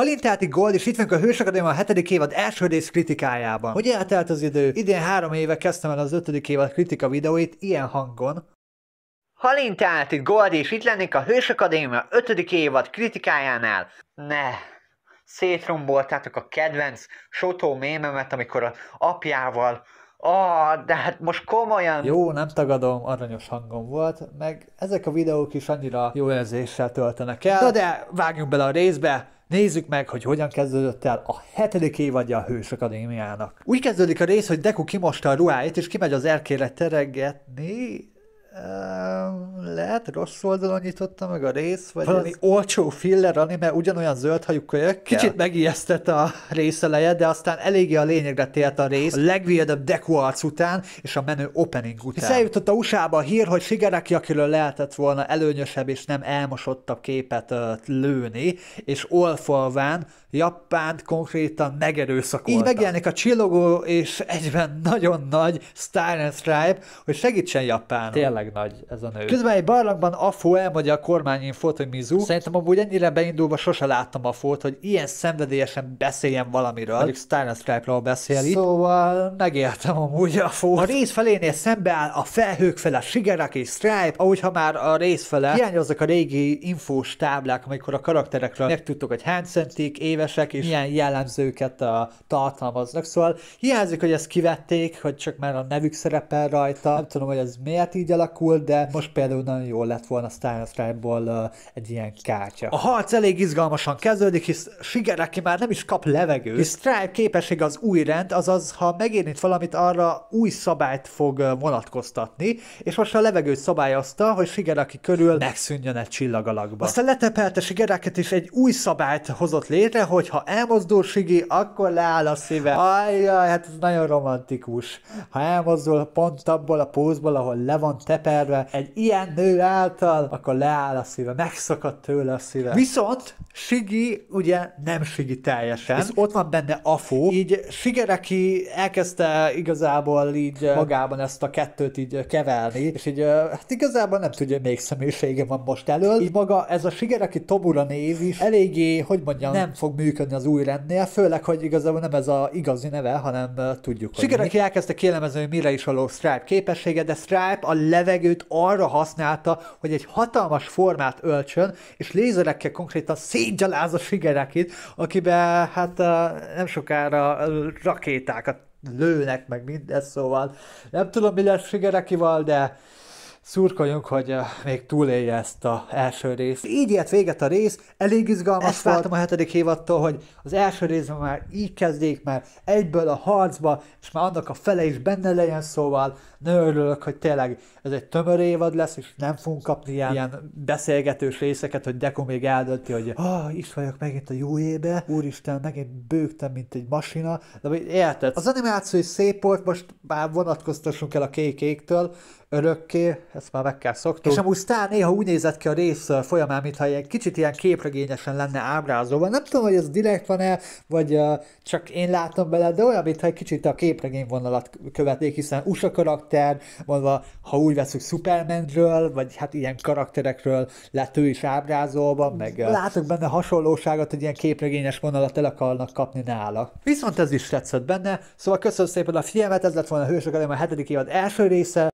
Halintáti Gold, és itt vagyunk a Hős Akadémia a hetedik évad első rész kritikájában. Hogy eltelt az idő? Idén három éve kezdtem el az ötödik évad kritika videóit ilyen hangon. Halintáti Gold, és itt lennék a Hős Akadémia ötödik évad kritikájánál. Ne, szétromboltátok a kedvenc sotó mémemet, amikor az apjával Ah, de hát most komolyan... Jó, nem tagadom, aranyos hangom volt, meg ezek a videók is annyira jó érzéssel töltenek el. Na de vágjunk bele a részbe, Nézzük meg, hogy hogyan kezdődött el a hetedik évadja a Hős Akadémiának. Úgy kezdődik a rész, hogy Deku kimosta a ruháit, és kimegy az erkélet teregetni lehet rossz oldalon nyitotta meg a rész, vagy Valami ez... olcsó filler anime, ugyanolyan zöld hajú kölyökkel. Kicsit megijesztett a rész eleje, de aztán eléggé a lényegre tért a rész, a legvédebb arc után és a menő opening után. És eljutott a usa a hír, hogy Shigaraki, akiről lehetett volna előnyösebb és nem elmosottabb képet uh, lőni, és olfalván Japánt konkrétan megerőszakolta. Így megjelenik a csillogó és egyben nagyon nagy Star and Stripe, hogy segítsen Japán. Tényleg nagy ez a nő. Közben valamely barlangban afó elmondja a kormányinfót, hogy Mizu. Szerintem amúgy ennyire beindulva sose láttam a fót, hogy ilyen szenvedélyesen beszéljen valamiről. Mondjuk Steiner Stripe-ról beszél itt. Szóval megértem amúgy a fót. A rész felénél szembe áll a felhők fele, Shigaraki, Stripe, ha már a rész fele hiányoznak a régi infós táblák, amikor a karakterekről megtudtuk, hogy hány centik, évesek és milyen jellemzőket a, uh, tartalmaznak. Szóval hiányzik, hogy ezt kivették, hogy csak már a nevük szerepel rajta. Nem tudom, hogy ez miért így alakul, de most például nagyon jól lett volna Star Stripe-ból egy ilyen kártya. A harc elég izgalmasan kezdődik, hisz Shigaraki már nem is kap levegőt. Hisz Stripe képesség az új rend, azaz ha megérint valamit, arra új szabályt fog vonatkoztatni, és most a levegőt szabályozta, hogy Shigaraki körül megszűnjön egy csillagalakba. Aztán letepelte Shigaraki-t is egy új szabályt hozott létre, hogy ha elmozdul Shigi, akkor leáll a szíve. Ajjaj, hát ez nagyon romantikus. Ha elmozdul pont abból a pózból, ahol le van teperve, egy ilyen nő által, akkor leáll a szíve, megszakadt tőle a szíve. Viszont Sigi ugye nem Sigi teljesen, ez ott van benne afu, így Sigereki elkezdte igazából így magában ezt a kettőt így kevelni, és így hát igazából nem tudja, még személyisége van most elől, így maga ez a Sigereki Tobura név is eléggé, hogy mondjam, nem fog működni az új rendnél, főleg, hogy igazából nem ez a igazi neve, hanem tudjuk, hogy elkezdte kélemezni, hogy mire is való Stripe képessége, de Stripe a levegőt arra használ, használta, hogy egy hatalmas formát öltsön, és lézerekkel konkrétan szétgyalázza figerekit, akibe hát nem sokára rakétákat lőnek, meg mindez, szóval nem tudom, mi lesz Sigerekival, de szurkoljunk, hogy eh, még túlélje ezt a első részt. Így ért véget a rész, elég izgalmas Ezt volt. a hetedik évattól, hogy az első részben már így kezdjék, már egyből a harcba, és már annak a fele is benne legyen, szóval ne örülök, hogy tényleg ez egy tömör évad lesz, és nem fogunk kapni ilyen, ilyen beszélgetős részeket, hogy Deku még eldönti, hogy ah, is vagyok megint a jó ébe, úristen, megint bőgtem, mint egy masina, de érted? Az animáció is szép volt, most már vonatkoztassunk el a kékéktől örökké, ezt már meg kell szoktuk. És amúgy Star néha úgy nézett ki a rész folyamán, mintha egy kicsit ilyen képregényesen lenne ábrázolva. Nem tudom, hogy ez direkt van-e, vagy csak én látom bele, de olyan, mintha egy kicsit a képregény vonalat követnék, hiszen USA karakter, mondva, ha úgy veszük Supermanről, vagy hát ilyen karakterekről lett ő is ábrázolva, meg látok benne hasonlóságot, hogy ilyen képregényes vonalat el akarnak kapni nála. Viszont ez is tetszett benne, szóval köszönöm szépen a figyelmet, ez lett volna a Hősök a hetedik évad első része,